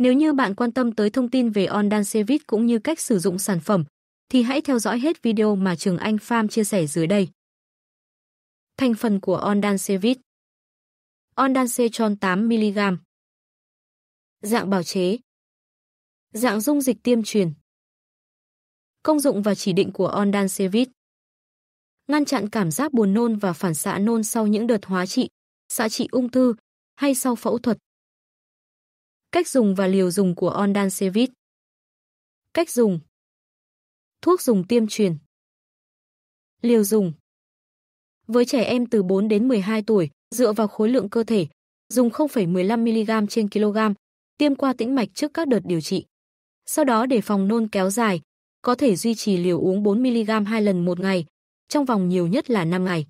Nếu như bạn quan tâm tới thông tin về Ondan cũng như cách sử dụng sản phẩm, thì hãy theo dõi hết video mà Trường Anh Farm chia sẻ dưới đây. Thành phần của Ondan Ondansetron 8mg Dạng bào chế Dạng dung dịch tiêm truyền Công dụng và chỉ định của Ondan Ngăn chặn cảm giác buồn nôn và phản xạ nôn sau những đợt hóa trị, xạ trị ung thư hay sau phẫu thuật Cách dùng và liều dùng của Ondansetrid. Cách dùng. Thuốc dùng tiêm truyền. Liều dùng. Với trẻ em từ 4 đến 12 tuổi, dựa vào khối lượng cơ thể, dùng 0,15 mg trên kg, tiêm qua tĩnh mạch trước các đợt điều trị. Sau đó để phòng nôn kéo dài, có thể duy trì liều uống 4 mg hai lần một ngày, trong vòng nhiều nhất là 5 ngày.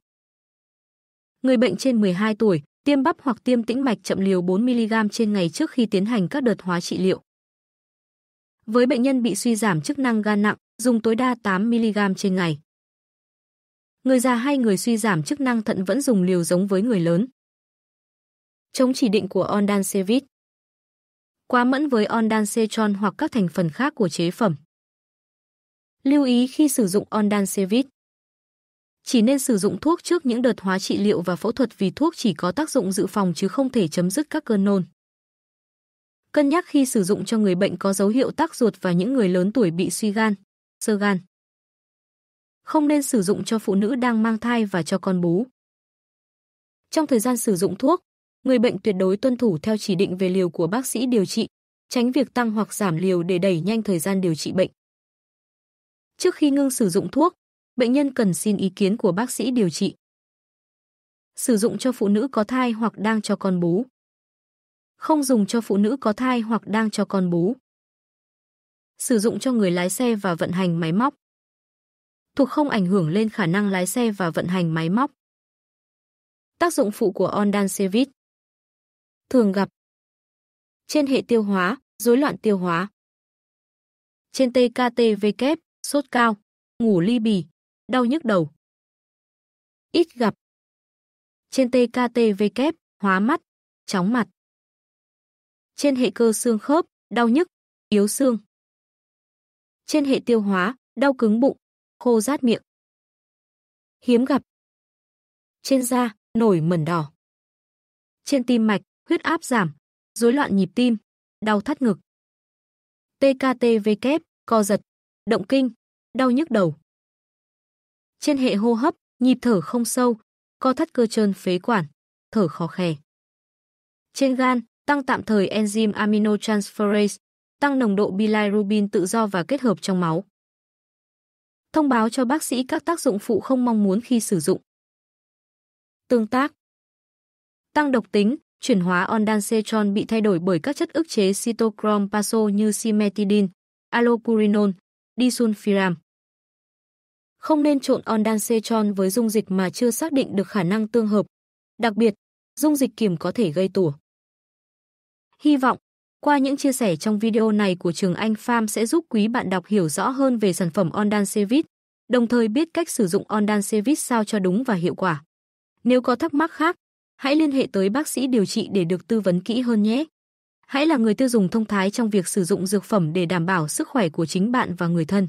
Người bệnh trên 12 tuổi, Tiêm bắp hoặc tiêm tĩnh mạch chậm liều 4mg trên ngày trước khi tiến hành các đợt hóa trị liệu. Với bệnh nhân bị suy giảm chức năng gan nặng, dùng tối đa 8mg trên ngày. Người già hay người suy giảm chức năng thận vẫn dùng liều giống với người lớn. Chống chỉ định của Ondansetron Quá mẫn với Ondansetron hoặc các thành phần khác của chế phẩm. Lưu ý khi sử dụng Ondansetron chỉ nên sử dụng thuốc trước những đợt hóa trị liệu và phẫu thuật vì thuốc chỉ có tác dụng dự phòng chứ không thể chấm dứt các cơn nôn. Cân nhắc khi sử dụng cho người bệnh có dấu hiệu tắc ruột và những người lớn tuổi bị suy gan, sơ gan. Không nên sử dụng cho phụ nữ đang mang thai và cho con bú. Trong thời gian sử dụng thuốc, người bệnh tuyệt đối tuân thủ theo chỉ định về liều của bác sĩ điều trị, tránh việc tăng hoặc giảm liều để đẩy nhanh thời gian điều trị bệnh. Trước khi ngưng sử dụng thuốc, bệnh nhân cần xin ý kiến của bác sĩ điều trị. Sử dụng cho phụ nữ có thai hoặc đang cho con bú. Không dùng cho phụ nữ có thai hoặc đang cho con bú. Sử dụng cho người lái xe và vận hành máy móc. Thuộc không ảnh hưởng lên khả năng lái xe và vận hành máy móc. Tác dụng phụ của ondansetrid thường gặp trên hệ tiêu hóa, rối loạn tiêu hóa. Trên TKTV kép, sốt cao, ngủ ly bì, đau nhức đầu. Ít gặp. Trên TKTV kép hóa mắt, chóng mặt. Trên hệ cơ xương khớp, đau nhức, yếu xương. Trên hệ tiêu hóa, đau cứng bụng, khô rát miệng. Hiếm gặp. Trên da, nổi mẩn đỏ. Trên tim mạch, huyết áp giảm, rối loạn nhịp tim, đau thắt ngực. TKTV kép co giật, động kinh, đau nhức đầu trên hệ hô hấp, nhịp thở không sâu, co thắt cơ trơn phế quản, thở khó khè. Trên gan, tăng tạm thời enzyme aminotransferase, tăng nồng độ bilirubin tự do và kết hợp trong máu. Thông báo cho bác sĩ các tác dụng phụ không mong muốn khi sử dụng. Tương tác Tăng độc tính, chuyển hóa ondansetron bị thay đổi bởi các chất ức chế cytochrome paso như cimetidine, allopurinol, disulfiram không nên trộn ondansetron với dung dịch mà chưa xác định được khả năng tương hợp. Đặc biệt, dung dịch kiềm có thể gây tủa. Hy vọng, qua những chia sẻ trong video này của Trường Anh Farm sẽ giúp quý bạn đọc hiểu rõ hơn về sản phẩm Ondansevit, đồng thời biết cách sử dụng Ondansevit sao cho đúng và hiệu quả. Nếu có thắc mắc khác, hãy liên hệ tới bác sĩ điều trị để được tư vấn kỹ hơn nhé. Hãy là người tiêu dùng thông thái trong việc sử dụng dược phẩm để đảm bảo sức khỏe của chính bạn và người thân.